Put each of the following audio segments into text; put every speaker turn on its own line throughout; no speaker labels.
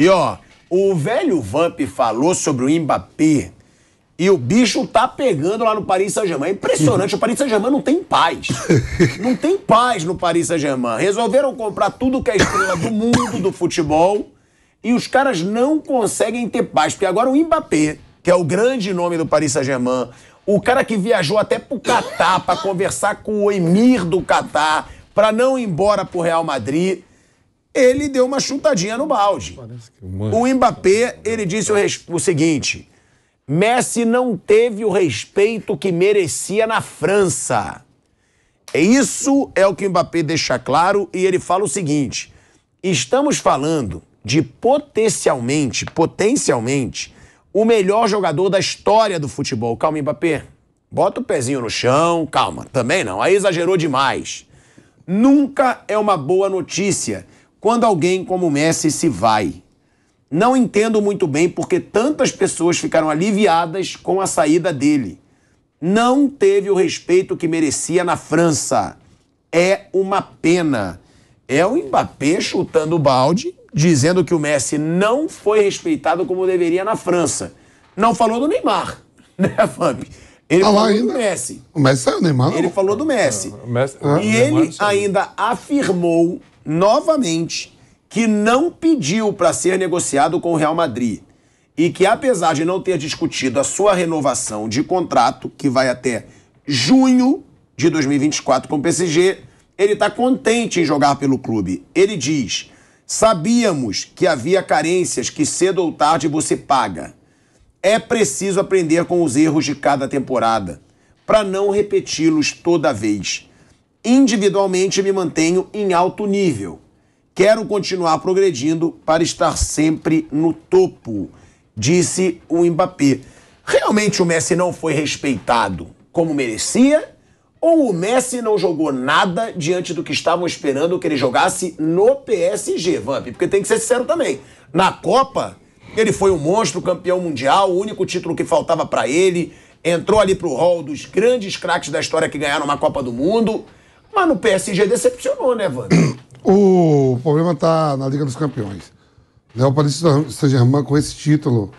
E ó, o velho Vamp falou sobre o Mbappé. E o bicho tá pegando lá no Paris Saint-Germain. É impressionante, o Paris Saint-Germain não tem paz. Não tem paz no Paris Saint-Germain. Resolveram comprar tudo que é estrela do mundo do futebol e os caras não conseguem ter paz. Porque agora o Mbappé, que é o grande nome do Paris Saint-Germain, o cara que viajou até pro Catar para conversar com o emir do Catar, para não ir embora pro Real Madrid, ele deu uma chutadinha no balde. O Mbappé, ele disse o, o seguinte: Messi não teve o respeito que merecia na França. É isso é o que o Mbappé deixa claro e ele fala o seguinte: estamos falando de potencialmente, potencialmente, o melhor jogador da história do futebol. Calma, Mbappé. Bota o pezinho no chão, calma. Também não, aí exagerou demais. Nunca é uma boa notícia quando alguém como o Messi se vai. Não entendo muito bem porque tantas pessoas ficaram aliviadas com a saída dele. Não teve o respeito que merecia na França. É uma pena. É o Mbappé chutando o balde, dizendo que o Messi não foi respeitado como deveria na França. Não falou do Neymar, né, Famp? Ele ah, falou ainda. do Messi. O Messi saiu, o Neymar não. Ele falou do Messi. É,
Messi e ele
ainda afirmou novamente, que não pediu para ser negociado com o Real Madrid e que, apesar de não ter discutido a sua renovação de contrato, que vai até junho de 2024 com o PSG, ele está contente em jogar pelo clube. Ele diz: sabíamos que havia carências que cedo ou tarde você paga. É preciso aprender com os erros de cada temporada para não repeti-los toda vez individualmente me mantenho em alto nível. Quero continuar progredindo para estar sempre no topo, disse o Mbappé. Realmente o Messi não foi respeitado como merecia? Ou o Messi não jogou nada diante do que estavam esperando que ele jogasse no PSG, Vamp? Porque tem que ser sincero também. Na Copa, ele foi um monstro, campeão mundial, o único título que faltava para ele. Entrou ali pro hall dos grandes craques da história que ganharam uma Copa do Mundo mas no PSG decepcionou, né, Wander?
O problema está na Liga dos Campeões. O Paris Saint-Germain, com esse título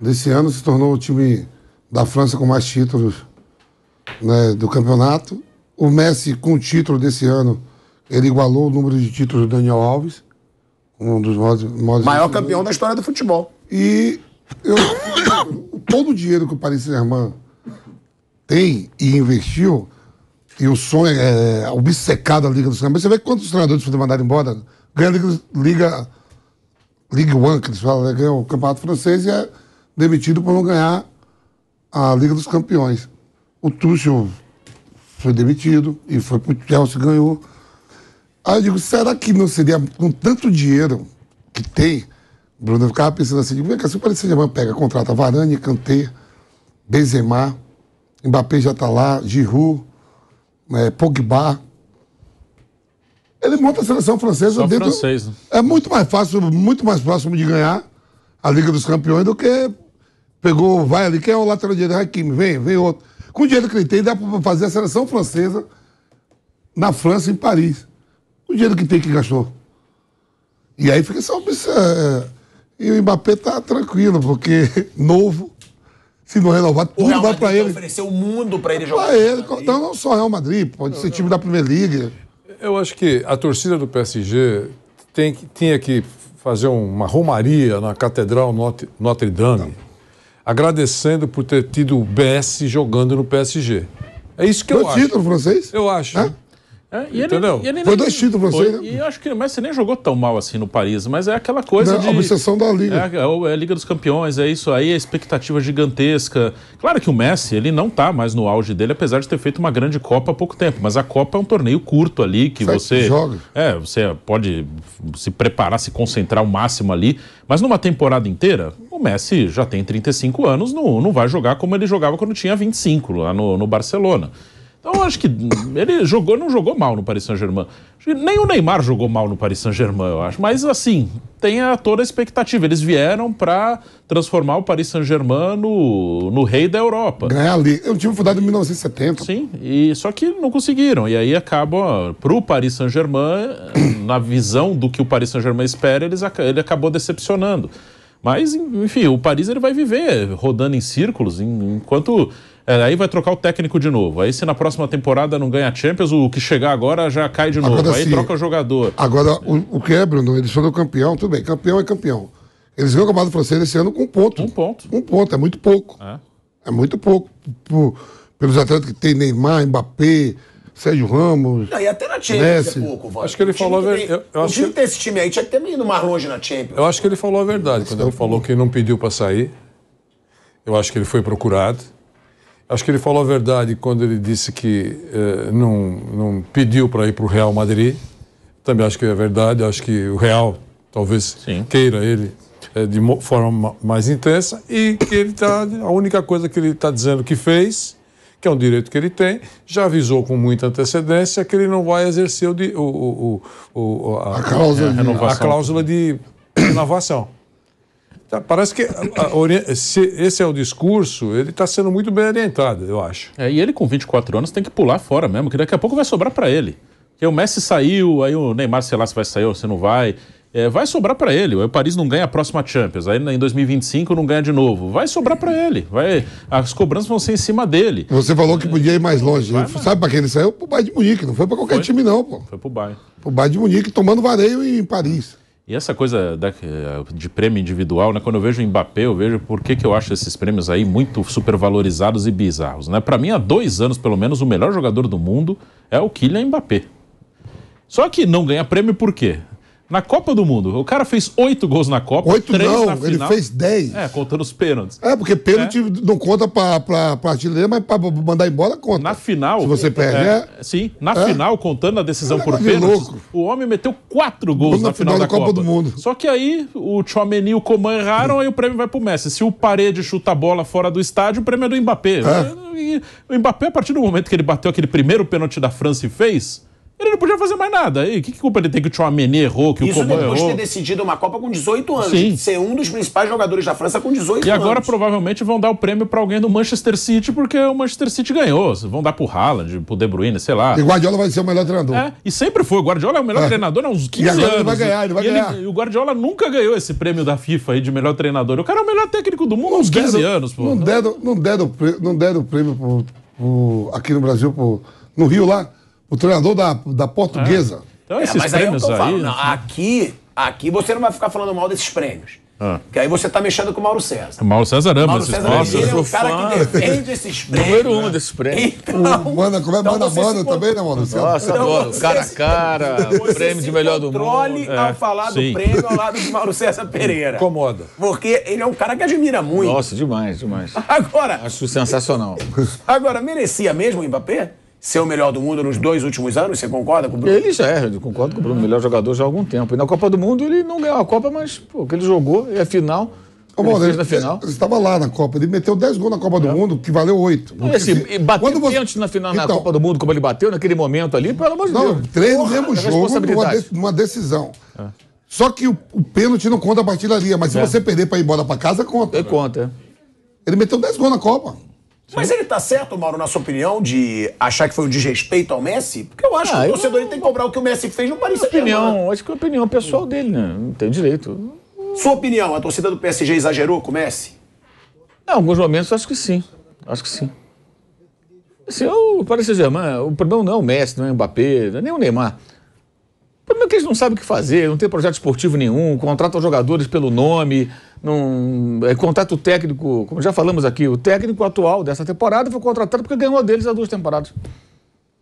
desse ano, se tornou o time da França com mais títulos né, do campeonato. O Messi, com o título desse ano, ele igualou o número de títulos do Daniel Alves, um dos maiores. maiores Maior campeão da história do futebol. E eu, todo o dinheiro que o Paris Saint-Germain tem e investiu e o sonho é, é obcecado a Liga dos Campeões. Você vê quantos treinadores foram mandados embora. Ganha a Liga, Liga, Liga One, que eles falam, né? ganha o Campeonato Francês e é demitido por não ganhar a Liga dos Campeões. O Tuchel foi demitido e foi pro o Chelsea, ganhou. Aí eu digo, será que não seria, com tanto dinheiro que tem, Bruno, eu ficava pensando assim, digo, vem cá, se o Paris Saint-Germain pega, contrata Varane, Kanté, Benzema, Mbappé já está lá, Giroud, é, Pogba. Ele monta a seleção francesa Só dentro. Francês, né? É muito mais fácil, muito mais próximo de ganhar a Liga dos Campeões do que pegou, vai ali, quem é o lateral direito? Hakimi, vem, vem outro. Com o dinheiro que ele tem, dá para fazer a seleção francesa na França, em Paris. Com o dinheiro que tem que gastou. E aí fica só. É, e o Mbappé tá tranquilo, porque novo, se não renovar, tudo vai para ele. ofereceu o mundo para ele jogar. Pra ele, então não só Real Madrid, pode ser time da Primeira Liga.
Eu acho que a torcida do PSG tem que, tinha que fazer uma romaria na Catedral Notre, Notre Dame, não. agradecendo por ter tido o Messi jogando no PSG. É isso
que Foi eu título acho. título francês? Eu acho. É? É, e
Entendeu? Ele, ele foi dois títulos pra você. Né? acho que o Messi nem jogou tão mal assim no Paris, mas é aquela coisa Não, de... A obsessão da Liga. É, é, é, a Liga dos Campeões, é isso aí, a expectativa gigantesca. Claro que o Messi, ele não tá mais no auge dele, apesar de ter feito uma grande Copa há pouco tempo, mas a Copa é um torneio curto ali, que Sete você... Joga. É, você pode se preparar, se concentrar o máximo ali, mas numa temporada inteira, o Messi já tem 35 anos, não, não vai jogar como ele jogava quando tinha 25, lá no, no Barcelona. Então acho que ele jogou, não jogou mal no Paris Saint-Germain. Nem o Neymar jogou mal no Paris Saint-Germain, eu acho. Mas assim, tem a, toda a expectativa. Eles vieram para transformar o Paris Saint-Germain no, no, rei da Europa. Ganhar ali. Eu é tive fundado em 1970. Sim, e só que não conseguiram. E aí acaba, para o Paris Saint-Germain, na visão do que o Paris Saint-Germain espera, eles, ele acabou decepcionando. Mas, enfim, o Paris ele vai viver rodando em círculos, enquanto é, aí vai trocar o técnico de novo. Aí se na próxima temporada não ganha a Champions, o que chegar agora já cai de novo. Agora, aí se... troca o jogador. Agora,
o, o que é, Bruno? Eles foram campeão, tudo bem, campeão é campeão. Eles ganham o Campeonato Francês esse ano com um ponto. Um ponto. Um ponto, é muito pouco. É, é muito pouco. Por, pelos atletas que tem Neymar, Mbappé, Sérgio Ramos. Não, e até na Champions é pouco,
Acho que ele falou a verdade. Eu, acho que esse time aí tinha que ter ido mais longe na Champions. Eu acho que ele falou
a verdade quando ele falou que não pediu para sair. Eu acho que ele foi procurado. Acho que ele falou a verdade quando ele disse que eh, não, não pediu para ir para o Real Madrid. Também acho que é verdade. Acho que o Real talvez Sim. queira ele eh, de forma mais intensa e que ele tá a única coisa que ele está dizendo que fez, que é um direito que ele tem, já avisou com muita antecedência que ele não vai exercer o, o, o, o a, a, cláusula a, a cláusula de renovação. Tá, parece que esse é o discurso, ele está sendo muito bem
orientado, eu acho. É, e ele com 24 anos tem que pular fora mesmo, que daqui a pouco vai sobrar para ele. Porque o Messi saiu, aí o Neymar, sei lá se vai sair ou se não vai. É, vai sobrar para ele. O Paris não ganha a próxima Champions, aí em 2025 não ganha de novo. Vai sobrar para ele. Vai, as cobranças vão ser em
cima dele. Você falou que podia ir mais longe. Vai, mas... Né? Sabe para quem ele saiu? o Bayern de Munique. Não foi para qualquer foi, time não, pô. Foi o Bayern. o Bayern de Munique tomando vareio em Paris.
E essa coisa da, eh, de prêmio individual, né? Quando eu vejo o Mbappé, eu vejo por que, que eu acho esses prêmios aí muito supervalorizados e bizarros, né? Para mim, há dois anos, pelo menos, o melhor jogador do mundo é o Kylian Mbappé. Só que não ganha prêmio por quê? Na Copa do Mundo. O cara fez oito gols na Copa. Oito não, ele fez dez. É, contando os pênaltis. É, porque pênalti é.
não conta pra, pra, pra artilheiro, mas pra mandar embora conta. Na final. Se você é, perde, é. é. Sim,
na é. final, contando a decisão é, por é pênaltis, o homem meteu quatro gols na, na, final, da, da Copa. Copa. do Mundo. Só que aí o Chomeni e o Coman erraram, aí o prêmio vai pro Messi. Se o Parede chuta a bola fora do estádio, o prêmio é do Mbappé. E o Mbappé, a partir do momento que ele bateu aquele primeiro pênalti da França e fez, ele não podia fazer mais nada. aí que, que culpa ele tem que o Chouameni errou, que Isso o Coman errou? Isso depois ter
decidido uma Copa com 18 anos. Sim. Ser um dos principais jogadores da França com 18 anos. E agora anos.
provavelmente vão dar o prêmio para alguém do Manchester City porque o Manchester City ganhou. Vão dar pro Haaland, pro De Bruyne, sei lá. E o
Guardiola vai ser o melhor treinador.
É, e
sempre foi. O Guardiola é o melhor é. treinador há uns 15 anos. E agora anos. ele vai ganhar, ele vai e ganhar. Ele, o Guardiola nunca ganhou esse prêmio da FIFA aí de melhor treinador. O cara é o melhor técnico do mundo há uns 15 deram, anos, pô. Não
deram, não deram, não deram o prêmio pro, pro, aqui no Brasil, pro, no Rio lá o treinador da, da portuguesa. Ah. Então é. Então, esses é, mas prêmios aí, eu tô falando,
não, assim. aqui, aqui você não vai ficar falando mal desses prêmios. Ah. Que aí você está mexendo com o Mauro César.
O Mauro César ama Mauro César é o cara que defende
esses
prêmios. Número um né? desses prêmios. Então,
manda, como é então manda, manda se... também, né, Mauro César? Nossa, então, adoro. Cara a cara,
prêmio de melhor do mundo. controle é, ao falar Sim. do prêmio ao lado de Mauro César Pereira. Incomoda. Porque ele é um cara que admira muito. Nossa, demais, demais. Agora. Acho sensacional. Agora, merecia mesmo o Mbappé? ser o melhor do mundo nos dois últimos anos? Você concorda com o Bruno?
Ele já é, eu concordo com o Bruno, melhor jogador já há algum tempo. E na Copa do Mundo ele não ganhou a Copa, mas pô, que ele jogou
é a final. Oh, ele, ele, na final. ele estava lá na Copa, ele meteu 10 gols na Copa do é. Mundo, que valeu 8. Não, porque,
assim, e bateu quando você... na final então, na Copa do Mundo, como ele bateu naquele momento ali, pelo amor de Deus. Não, três no mesmo é jogo,
numa, decisão. É. Só que o, o, pênalti não conta a ali, mas é. se você perder para ir embora para casa, conta. Ele é, conta, é. Ele meteu 10 gols na Copa. Mas
ele tá certo, Mauro, na sua opinião, de achar que foi um desrespeito ao Messi? Porque eu acho ah, que o torcedor não... tem que cobrar o que o Messi fez no Paris Saint-Germain. Acho que é a opinião pessoal dele, né? Não tem direito. Sua opinião, a torcida do PSG exagerou com o Messi?
Em alguns momentos, acho que sim. Acho que sim. Assim, o Paris Saint-Germain, o problema não é o Messi, não é o Mbappé, é nem o Neymar. O problema é que eles não sabem o que fazer, não tem projeto esportivo nenhum, contratam jogadores pelo nome num, é, contato técnico, como já falamos aqui, o técnico atual dessa temporada foi contratado porque ganhou deles há duas temporadas.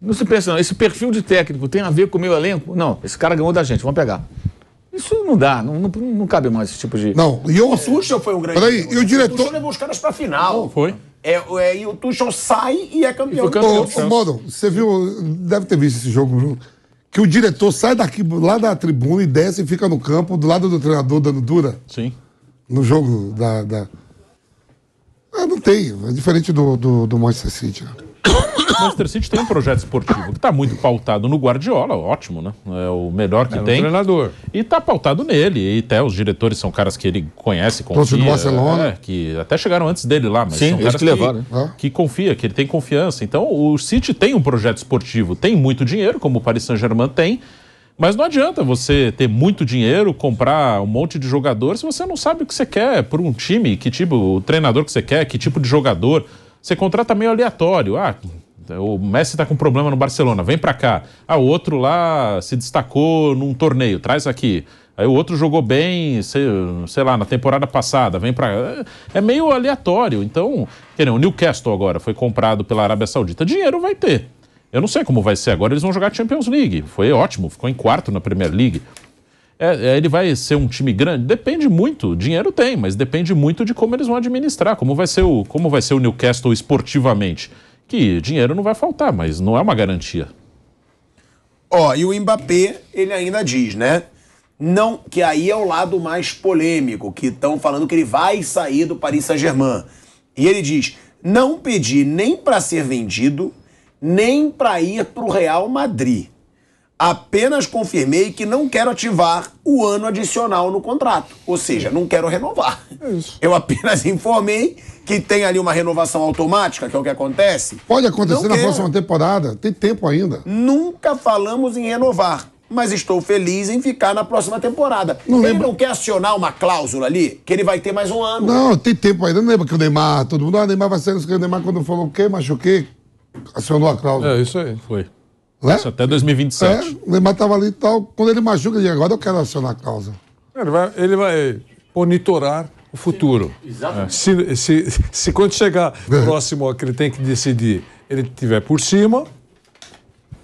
Não se pensa, não, esse perfil de técnico tem a ver
com o meu elenco? Não, esse cara ganhou da gente, vamos pegar. Isso não dá, não, não, não cabe mais esse tipo de. Não, e eu... É, o Tuchel foi um grande. Peraí, e o diretor. O Tuchel levou os caras pra final. Não, foi. É, é, e o Tuchel sai e é campeão. E campeão oh, Modo,
você viu, deve ter visto esse jogo, que o diretor sai daqui, lá da tribuna e desce e fica no campo, do lado do treinador dando dura. Sim no jogo da. da... Ah, não tem. É diferente do, do, do Manchester City. Né?
O Manchester City tem um projeto esportivo que está muito pautado no Guardiola, ótimo, né? É o melhor que é, tem. Um treinador. E está pautado nele. E até os diretores são caras que ele conhece, confia. do Barcelona. É, que até chegaram antes dele lá, mas Sim, são caras que, levar, né? que, né? que confia, que ele tem confiança. Então o City tem um projeto esportivo, tem muito dinheiro, como o Paris Saint-Germain tem mas não adianta você ter muito dinheiro, comprar um monte de jogador, se você não sabe o que você quer por um time, que tipo, o treinador que você quer, que tipo de jogador. Você contrata meio aleatório. Ah, o Messi está com problema no Barcelona, vem para cá. Ah, o outro lá se destacou num torneio, traz aqui. Aí o outro jogou bem, sei, sei lá, na temporada passada, vem para é meio aleatório. Então, querendo, o Newcastle agora foi comprado pela Arábia Saudita. Dinheiro vai ter. Eu não sei como vai ser agora, eles vão jogar Champions League. Foi ótimo, ficou em quarto na Premier League. É, é, ele vai ser um time grande? Depende muito, dinheiro tem, mas depende muito de como eles vão administrar, como vai ser o, como vai ser o Newcastle esportivamente.
Que dinheiro
não vai faltar, mas não é uma garantia.
Ó, oh, e o Mbappé, ele ainda diz, né? Não, que aí é o lado mais polêmico, que estão falando que ele vai sair do Paris Saint-Germain. E ele diz: não pedi nem para ser vendido, nem para ir para o Real Madrid. Apenas confirmei que não quero ativar o ano adicional no contrato, ou seja, não quero renovar. É isso. Eu apenas informei que tem ali uma renovação automática, que é o que acontece.
Pode acontecer não na quero. próxima temporada, tem tempo ainda. Nunca falamos em
renovar mas estou feliz em ficar na próxima temporada. Não ele lembra... não quer acionar uma cláusula ali, que ele vai ter mais um ano. Não,
tem tempo ainda. Não lembra que o Neymar, todo mundo, ah, o Neymar vai sair, o o Neymar quando falou o quê, machuquei, acionou a cláusula. É,
isso aí, foi. Né? Isso até 2027.
É, mas estava ali e tal. Quando ele machuca, ele diz, agora eu quero acionar a cláusula.
É, ele vai, ele vai monitorar o futuro. É, exatamente. É. Se, se, se quando chegar próximo ao que ele tem que decidir, ele tiver por cima,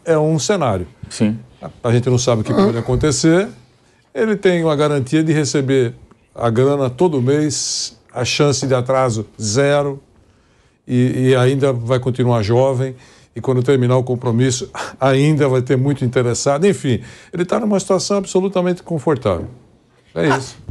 é um cenário. Sim. A gente não sabe o que ah. pode acontecer. Ele tem uma garantia de receber a grana todo mês, a chance de atraso zero e, e ainda vai continuar jovem e quando terminar o compromisso ainda vai ter muito interessado. Enfim, ele está numa situação absolutamente confortável. É ah, isso.